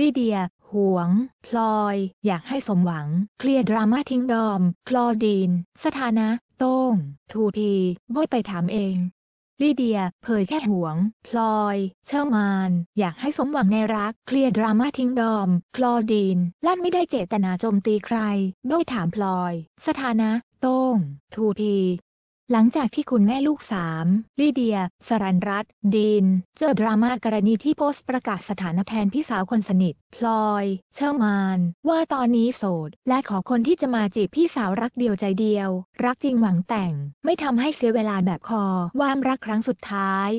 ลิเดีย หวง พลอย อยากให้สมหวังเคลียร์ดราม่าทิ้งดอม คลอดีนสถานะโต้งทูพีบอยไปถามเองลิเดีย เผยแค่หวง พลอย เชอร์มาน อยากให้สมหวังในรักเคลียร์ดราม่าทิ้งดอม คลอดีนลั่นไม่ได้เจตนาโจมตีใครบอยถามพลอย สถานะโต้งทูพีหลังจากที่คุณแม่ลูกสามลิเดีย สรันรัตดีนเจอดราม่ากรณีที่โพสต์ประกาศสถานะแทนพี่สาวคนสนิท พลอย เชอร์มาน ว่าตอนนี้โสด และขอคนที่จะมาจีบพี่สาวรักเดียวใจเดียว รักจริงหวังแต่ง ไม่ทำให้เสียเวลาแบบคอว่ามรักครั้งสุดท้าย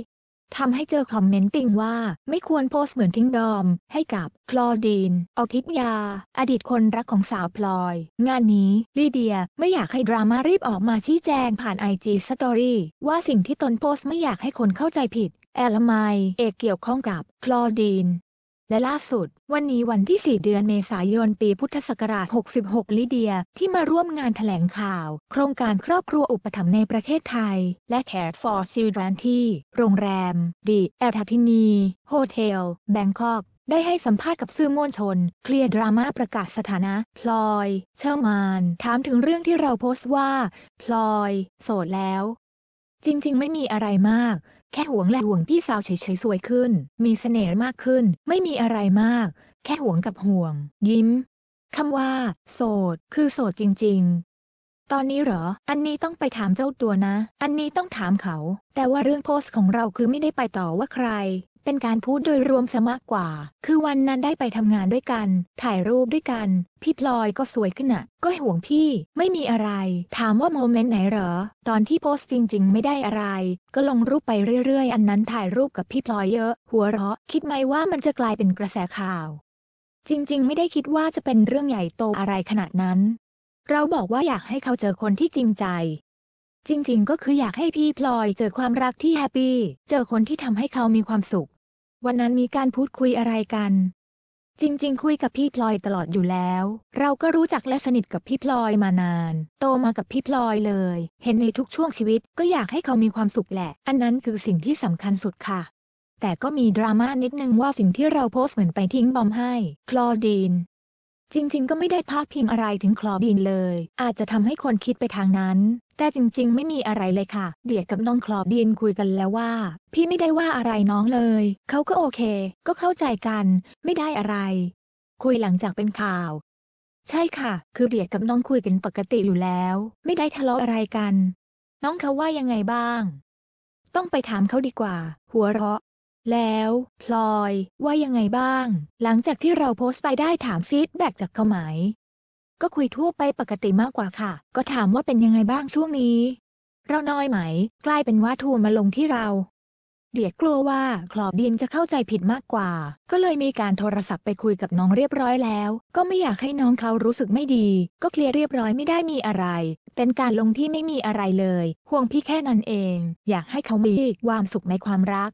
ทำให้เจอคอมเมนต์ติงว่าไม่ควรโพสเหมือนทิ้งดอม ให้กับคลอดีนออคิดยา อดีตคนรักของสาวพลอย งานนี้ลีเดียไม่อยากให้ดราม่ารีบออกมาชี้แจงผ่านไอจีสตอรี่ว่าสิ่งที่ตนโพสไม่อยากให้คนเข้าใจผิด แอลไมเอกเกี่ยวข้องกับ คลอดีนและล่าสุด วันนี้วันที่ 4 เดือนเมษายนปีพุทธศักราช 66 ลิเดียที่มาร่วมงานถแถลงข่าว โครงการครอบครัวอุปถัมภ์ในประเทศไทย และ Care for Children ที่โรงแรมดีแอลทัตินีโฮเทลแบงคอกได้ให้สัมภาษณ์กับสื่อมวลชน เคลียร์ดราม่าประกาศสถานะ พลอย เชอร์มานถามถึงเรื่องที่เราโพสต์ว่า พลอย โสดแล้วจริงๆ ไม่มีอะไรมาก แค่ห่วงและห่วงพี่สาวเฉยๆ สวยขึ้น มีเสน่ห์มากขึ้น ไม่มีอะไรมาก แค่ห่วงกับห่วง ยิ้ม คำว่า โสด คือโสดจริงๆ ตอนนี้เหรอ อันนี้ต้องไปถามเจ้าตัวนะ อันนี้ต้องถามเขา แต่ว่าเรื่องโพสต์ของเราคือไม่ได้ไปต่อว่าใครเป็นการพูดโดยรวมซะมากกว่า คือวันนั้นได้ไป ทำ งานด้วยกัน ถ่ายรูปด้วยกัน พี่พลอยก็สวยขึ้นอะ่ะก็ห่วงพี่ ไม่มีอะไร ถามว่าโมเมนต์ ไหนเหรอ ตอนที่โพสต์จริง ๆ ไม่ได้อะไร ก็ลงรูปไปเรื่อยๆอันนั้นถ่ายรูปกับพี่พลอยเยอะ หัวเราะ คิดไหมว่ามันจะกลายเป็นกระแสข่าว จริงๆ ไม่ได้คิดว่าจะเป็นเรื่องใหญ่โตอะไรขนาดนั้น เราบอกว่าอยากให้เขาเจอคนที่จริงใจ จริง ๆ ก็คืออยากให้พี่พลอย เจอความรักที่แฮปปี้ เจอคนที่ทำให้เขามีความสุขวันนั้นมีการพูดคุยอะไรกัน จริงๆ คุยกับพี่พลอยตลอดอยู่แล้ว เราก็รู้จักและสนิทกับพี่พลอยมานาน โตมากับพี่พลอยเลย เห็นในทุกช่วงชีวิตก็อยากให้เขามีความสุขแหละ อันนั้นคือสิ่งที่สำคัญสุดค่ะ แต่ก็มีดราม่านิดนึงว่าสิ่งที่เราโพสต์เหมือนไปทิ้งบอมให้ คลอดีนจริงๆ ก็ไม่ได้พาดพิงอะไรถึงคลอดีนเลย อาจจะทำให้คนคิดไปทางนั้นแต่จริงๆ ไม่มีอะไรเลยค่ะเดียกับน้องคลอเดียนคุยกันแล้วว่า พี่ไม่ได้ว่าอะไรน้องเลย เขาก็โอเค ก็เข้าใจกัน ไม่ได้อะไร คุยหลังจากเป็นข่าว ใช่ค่ะ คือเดียกับน้องคุยกันปกติอยู่แล้ว ไม่ได้ทะเลาะอะไรกัน น้องเขาว่ายังไงบ้าง ต้องไปถามเขาดีกว่า หัวเราะ แล้ว พลอยว่ายังไงบ้าง หลังจากที่เราโพสต์ไปได้ถามฟีดแบ็จากเขาไหมก็คุยทั่วไปปกติมากกว่าค่ะ ก็ถามว่าเป็นยังไงบ้างช่วงนี้ เราน้อยไหม กลายเป็นว่าทัมาลงที่เรา เดียกลัวว่าคลอบดินจะเข้าใจผิดมากกว่า ก็เลยมีการโทรศัพท์ไปคุยกับน้องเรียบร้อยแล้ว ก็ไม่อยากให้น้องเขารู้สึกไม่ดี ก็เคลียร์เรียบร้อยไม่ได้มีอะไร เป็นการลงที่ไม่มีอะไรเลย ห่วงพี่แค่นั้นเอง อยากให้เขามีความสุขในความรัก